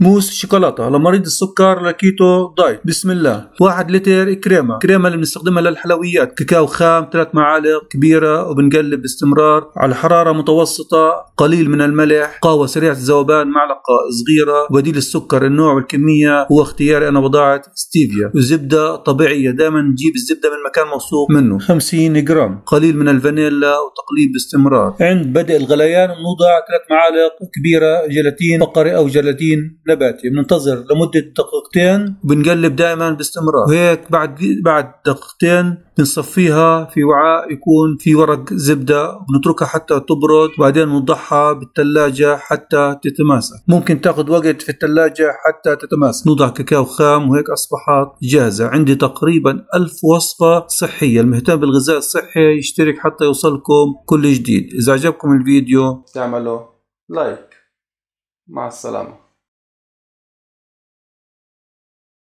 موس شوكولاته لمريض السكر لكيتو دايت بسم الله واحد لتر كريمه كريمه اللي بنستخدمها للحلويات كاكاو خام ثلاث معالق كبيره وبنقلب باستمرار على حراره متوسطه قليل من الملح قهوه سريعه الذوبان معلقه صغيره بديل السكر النوع والكميه هو اختياري انا وضعت ستيفيا وزبده طبيعيه دائما نجيب الزبده من مكان موثوق منه 50 جرام قليل من الفانيلا وتقليب باستمرار عند بدء الغليان بنوضع ثلاث معالق كبيره جيلاتين فقري او جيلاتين نباتي بننتظر لمده دقيقتين بنقلب دائما باستمرار وهيك بعد بعد دقيقتين بنصفيها في وعاء يكون في ورق زبده بنتركها حتى تبرد وبعدين بنضعها بالثلاجه حتى تتماسك ممكن تاخذ وقت في الثلاجه حتى تتماسك نوضع كاكاو خام وهيك اصبحت جاهزه عندي تقريبا ألف وصفه صحيه المهتم بالغذاء الصحي يشترك حتى يوصلكم كل جديد اذا عجبكم الفيديو تعملوا لايك مع السلامه